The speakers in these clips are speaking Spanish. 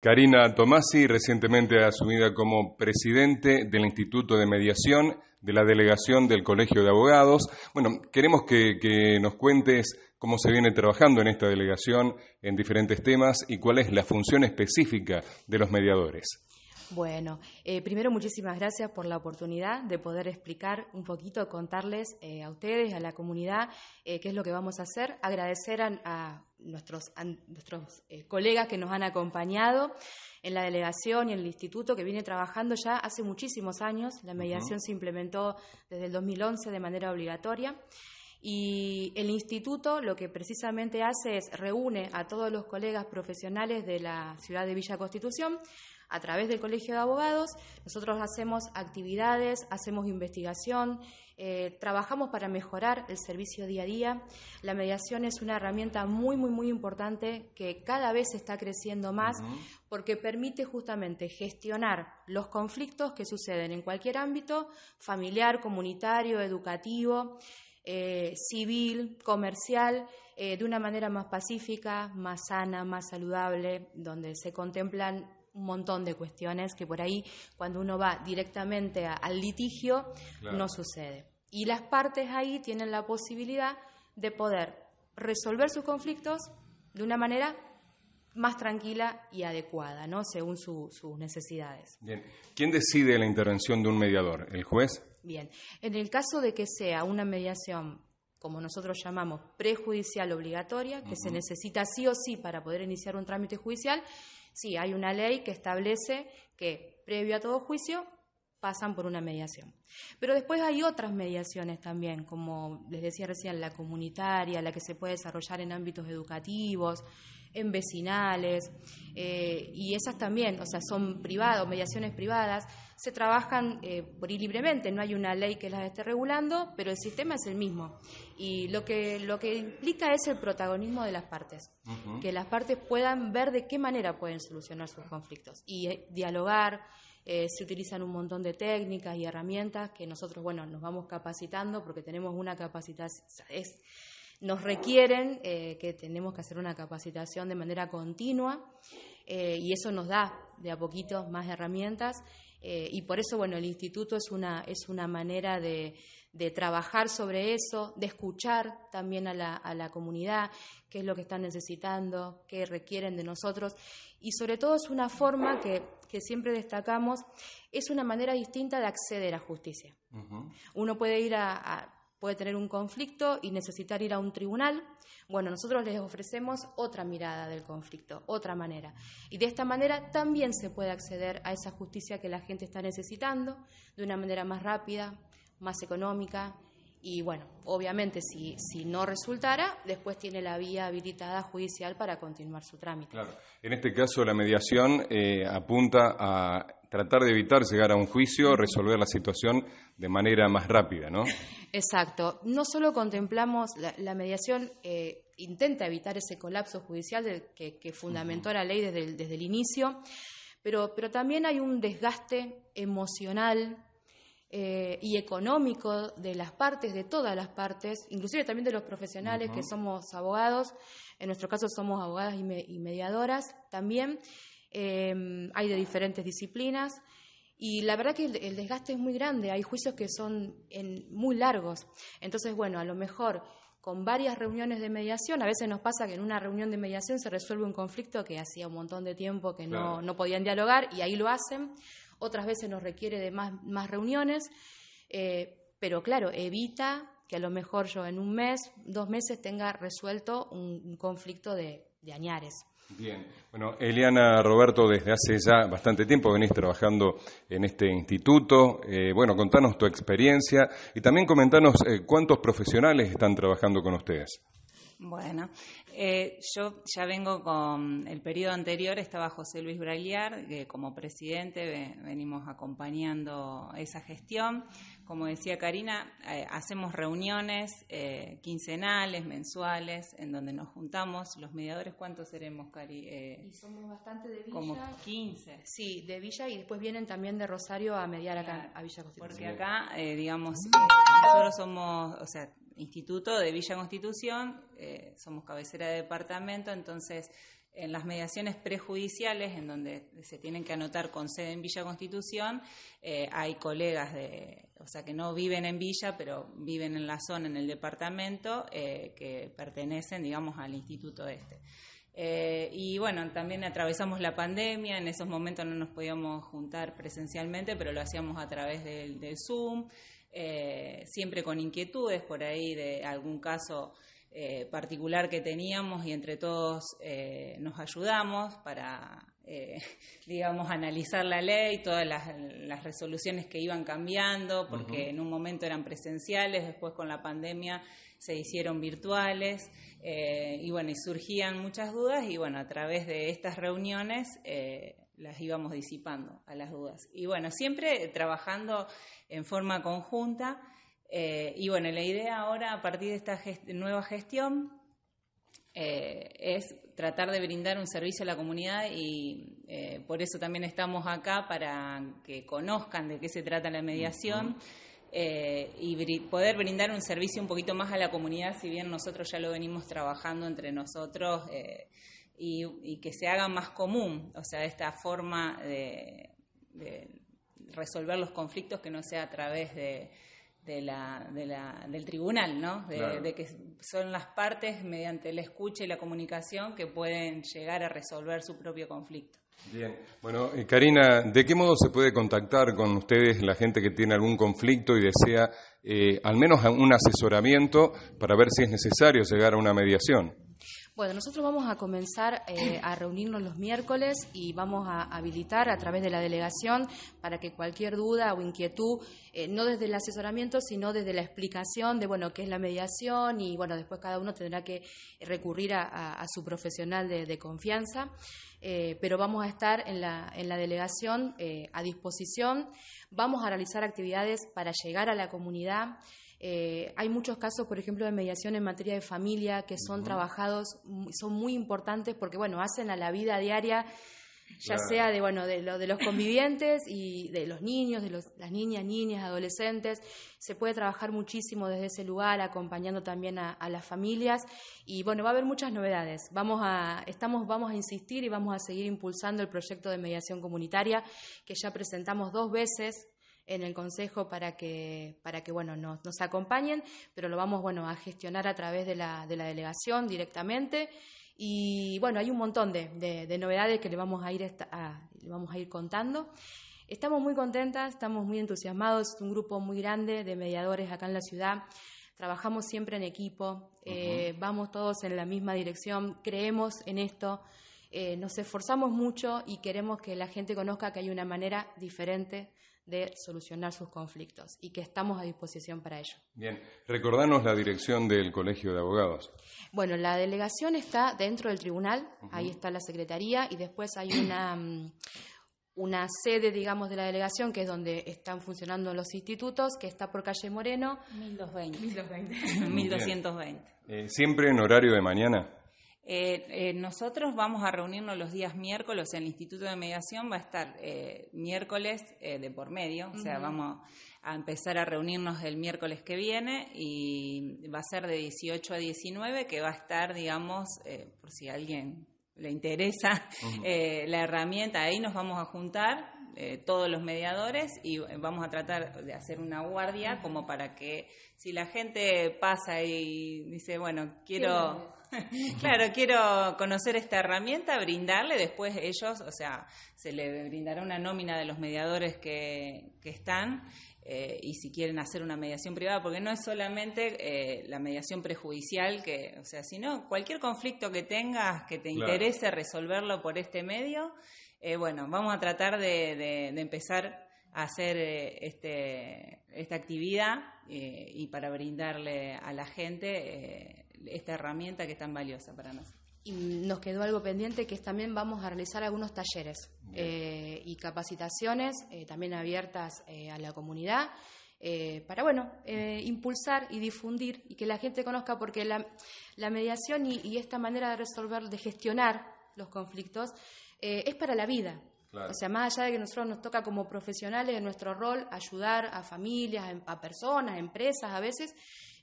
Karina Tomasi, recientemente asumida como presidente del Instituto de Mediación de la Delegación del Colegio de Abogados. Bueno, queremos que, nos cuentes cómo se viene trabajando en esta delegación en diferentes temas y cuál es la función específica de los mediadores. Bueno, eh, primero muchísimas gracias por la oportunidad de poder explicar un poquito, contarles eh, a ustedes, a la comunidad, eh, qué es lo que vamos a hacer. Agradecer a nuestros, eh, colegas que nos han acompañado en la delegación y en el instituto, que viene trabajando ya hace muchísimos años. La mediación se implementó desde el 2011 de manera obligatoria. Y el instituto lo que precisamente hace es reúne a todos los colegas profesionales de la ciudad de Villa Constitución a través del Colegio de Abogados. Nosotros hacemos actividades, hacemos investigación, eh, trabajamos para mejorar el servicio día a día. La mediación es una herramienta muy, muy, muy importante que cada vez está creciendo más porque permite justamente gestionar los conflictos que suceden en cualquier ámbito, familiar, comunitario, educativo. Eh, civil, comercial, eh, de una manera más pacífica, más sana, más saludable, donde se contemplan un montón de cuestiones que por ahí cuando uno va directamente al litigio no sucede. Y las partes ahí tienen la posibilidad de poder resolver sus conflictos de una manera más tranquila y adecuada, ¿no? según sus necesidades. Bien. ¿Quién decide la intervención de un mediador? ¿El juez? Bien, en el caso de que sea una mediación, como nosotros llamamos, prejudicial obligatoria, que se necesita sí o sí para poder iniciar un trámite judicial, sí, hay una ley que establece que previo a todo juicio pasan por una mediación. Pero después hay otras mediaciones también, como les decía recién, la comunitaria, la que se puede desarrollar en ámbitos educativos, en vecinales, eh, y esas también, o sea, son privadas, mediaciones privadas, se trabajan eh, libremente, no hay una ley que las esté regulando, pero el sistema es el mismo. Y lo que, lo que implica es el protagonismo de las partes, que las partes puedan ver de qué manera pueden solucionar sus conflictos y eh, dialogar. se utilizan un montón de técnicas y herramientas que nosotros, bueno, nos vamos capacitando porque tenemos una capacidad nos requieren, eh, que tenemos que hacer una capacitación de manera continua eh, y eso nos da de a poquito más herramientas. Eh, y por eso, bueno, el instituto es una, es una manera de, de trabajar sobre eso, de escuchar también a la, a la, comunidad, qué es lo que están necesitando, qué requieren de nosotros. Y sobre todo es una forma que, que siempre destacamos, es una manera distinta de acceder a justicia. Uno puede ir a puede tener un conflicto y necesitar ir a un tribunal. Bueno, nosotros les ofrecemos otra mirada del conflicto, otra manera. Y de esta manera también se puede acceder a esa justicia que la gente está necesitando de una manera más rápida, más económica. Y bueno, obviamente si, si no resultara, después tiene la vía habilitada judicial para continuar su trámite. Claro. En este caso, la mediación eh, apunta a tratar de evitar llegar a un juicio, resolver la situación de manera más rápida, ¿no? Exacto. No solo contemplamos la, mediación, eh, intenta evitar ese colapso judicial que, fundamentó la ley desde el, inicio, pero, también hay un desgaste emocional. Eh, y económico de las partes, de todas las partes, inclusive también de los profesionales que somos abogados, en nuestro caso somos abogadas y mediadoras también, Em, hay de diferentes disciplinas y la verdad que el, desgaste es muy grande, hay juicios que son muy largos. Entonces, bueno, a lo mejor con varias reuniones de mediación, a veces nos pasa que en una reunión de mediación se resuelve un conflicto que hacía un montón de tiempo que no, podían dialogar y ahí lo hacen, otras veces nos requiere de más, reuniones, eh, pero claro, evita que a lo mejor yo en un mes, dos meses tenga resuelto un, conflicto de añares. Bien, bueno, Eliana Roberto, desde hace ya bastante tiempo venís trabajando en este instituto. Eh, bueno, contanos tu experiencia y también comentanos eh, cuántos profesionales están trabajando con ustedes. Bueno, eh, yo ya vengo con el periodo anterior, estaba José Luis Braguiar, que como presidente venimos acompañando esa gestión. Como decía Karina, eh, hacemos reuniones eh, quincenales, mensuales, en donde nos juntamos. Los mediadores, ¿cuántos seremos, Cari? y somos bastante de Villa. Como 15. Sí, de Villa y después vienen también de Rosario a mediar acá, a Villa Constitución. Porque acá, digamos, nosotros somos, o sea, instituto de Villa Constitución, eh, somos cabecera de departamento, entonces en las mediaciones prejudiciales, en donde se tienen que anotar con sede en Villa Constitución, eh, hay colegas de, o sea, que no viven en Villa, pero viven en la zona, en el departamento, eh, que pertenecen, digamos, al instituto este. y bueno, también atravesamos la pandemia, en esos momentos no nos podíamos juntar presencialmente, pero lo hacíamos a través del Zoom. Eh, siempre con inquietudes por ahí de algún caso eh, particular que teníamos y entre todos eh, nos ayudamos para, digamos, analizar la ley, todas las, resoluciones que iban cambiando, porque en un momento eran presenciales, después con la pandemia se hicieron virtuales y bueno, y surgían muchas dudas y bueno, a través de estas reuniones las íbamos disipando a las dudas. Y bueno, siempre trabajando en forma conjunta. Eh, y bueno, la idea ahora, a partir de esta nueva gestión, eh, es tratar de brindar un servicio a la comunidad y eh, por eso también estamos acá para que conozcan de qué se trata la mediación. y poder brindar un servicio un poquito más a la comunidad, si bien nosotros ya lo venimos trabajando entre nosotros y, que se haga más común, o sea, esta forma de, resolver los conflictos que no sea a través de, la, del tribunal, ¿no? De, que son las partes mediante la escucha y la comunicación que pueden llegar a resolver su propio conflicto. Bien, bueno, eh, Karina, ¿de qué modo se puede contactar con ustedes la gente que tiene algún conflicto y desea eh, al menos un asesoramiento para ver si es necesario llegar a una mediación? Bueno, nosotros vamos a comenzar eh, a reunirnos los miércoles y vamos a habilitar a través de la delegación para que cualquier duda o inquietud, eh, no desde el asesoramiento, sino desde la explicación de, bueno, qué es la mediación y, bueno, después cada uno tendrá que recurrir a, su profesional de, confianza, eh, pero vamos a estar en la, en la delegación a disposición, vamos a realizar actividades para llegar a la comunidad. Eh, hay muchos casos, por ejemplo, de mediación en materia de familia que son trabajados, son muy importantes porque, bueno, hacen a la vida diaria, ya sea de, bueno, de, los convivientes y de los niños, de las niñas, niñas, adolescentes. Se puede trabajar muchísimo desde ese lugar, acompañando también a, a, las familias. Y, bueno, va a haber muchas novedades. Vamos a, estamos, vamos a insistir y vamos a seguir impulsando el proyecto de mediación comunitaria que ya presentamos dos veces en el Consejo para que, para que bueno, nos, acompañen, pero lo vamos bueno, a gestionar a través de la, de la delegación directamente. Y bueno, hay un montón de, de, novedades que le vamos a ir, vamos a ir contando. Estamos muy contentas, estamos muy entusiasmados, es un grupo muy grande de mediadores acá en la ciudad. Trabajamos siempre en equipo, eh, vamos todos en la misma dirección, creemos en esto, eh, nos esforzamos mucho y queremos que la gente conozca que hay una manera diferente de solucionar sus conflictos y que estamos a disposición para ello. Bien, recordanos la dirección del Colegio de Abogados. Bueno, la delegación está dentro del tribunal, ahí está la secretaría y después hay una, mm, una sede, digamos, de la delegación que es donde están funcionando los institutos, que está por calle Moreno. 1220. 1220. 1220. ¿Siempre en horario de mañana? Eh, eh, nosotros vamos a reunirnos los días miércoles, el Instituto de Mediación va a estar eh, miércoles eh, de por medio, o sea, vamos a empezar a reunirnos el miércoles que viene y va a ser de 18 a 19, que va a estar, digamos, por si a alguien le interesa la herramienta, ahí nos vamos a juntar eh, todos los mediadores y eh, vamos a tratar de hacer una guardia como para que si la gente pasa y dice, bueno, quiero... claro, quiero conocer esta herramienta, brindarle, después ellos, o sea, se le brindará una nómina de los mediadores que, que están eh, y si quieren hacer una mediación privada, porque no es solamente la mediación prejudicial, que, o sea, sino cualquier conflicto que tengas que te interese resolverlo por este medio. Eh, bueno, vamos a tratar de, empezar a hacer eh, este, esta actividad eh, y para brindarle a la gente esta herramienta que es tan valiosa para nosotros. Y nos quedó algo pendiente que es también vamos a realizar algunos talleres y capacitaciones también abiertas a la comunidad. para bueno impulsar y difundir y que la gente conozca porque la, mediación y, esta manera de resolver de gestionar los conflictos eh, es para la vida. O sea, más allá de que nosotros nos toca como profesionales en nuestro rol ayudar a familias, a personas, a empresas a veces,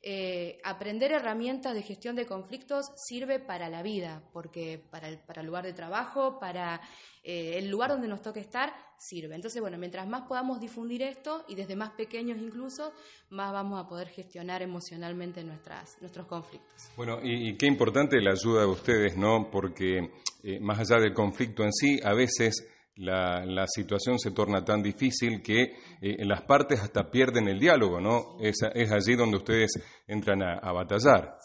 eh, aprender herramientas de gestión de conflictos sirve para la vida, porque para el, para el lugar de trabajo, para eh, el lugar donde nos toque estar, sirve. Entonces, bueno, mientras más podamos difundir esto, y desde más pequeños incluso, más vamos a poder gestionar emocionalmente nuestras, nuestros conflictos. Bueno, y, qué importante la ayuda de ustedes, ¿no? Porque eh, más allá del conflicto en sí, a veces la, situación se torna tan difícil que eh, las partes hasta pierden el diálogo, ¿no? Es, allí donde ustedes entran a, batallar.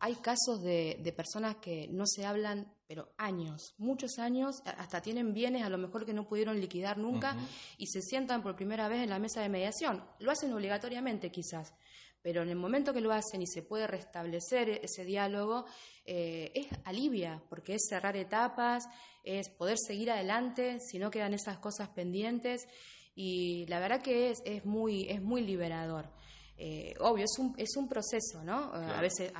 Hay casos de, personas que no se hablan, pero años, muchos años, hasta tienen bienes a lo mejor que no pudieron liquidar nunca y se sientan por primera vez en la mesa de mediación. Lo hacen obligatoriamente quizás, pero en el momento que lo hacen y se puede restablecer e-, ese diálogo, eh, es alivia, porque es cerrar etapas, es poder seguir adelante, si no quedan esas cosas pendientes, y la verdad que es, muy, es muy liberador. Eh, obvio, es un, es un proceso, ¿no? Eh, a veces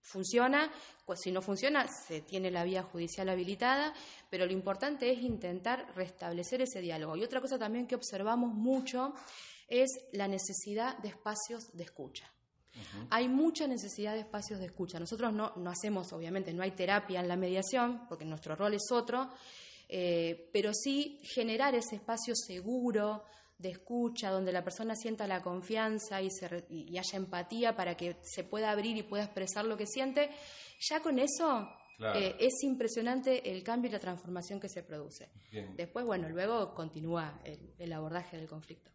funciona, si no funciona, se tiene la vía judicial habilitada, pero lo importante es intentar restablecer ese diálogo. Y otra cosa también que observamos mucho es la necesidad de espacios de escucha. Hay mucha necesidad de espacios de escucha. Nosotros no, no, hacemos, obviamente, no hay terapia en la mediación, porque nuestro rol es otro, eh, pero sí generar ese espacio seguro de escucha, donde la persona sienta la confianza y, se, y haya empatía para que se pueda abrir y pueda expresar lo que siente, ya con eso eh, es impresionante el cambio y la transformación que se produce. Después, bueno, luego continúa el, abordaje del conflicto.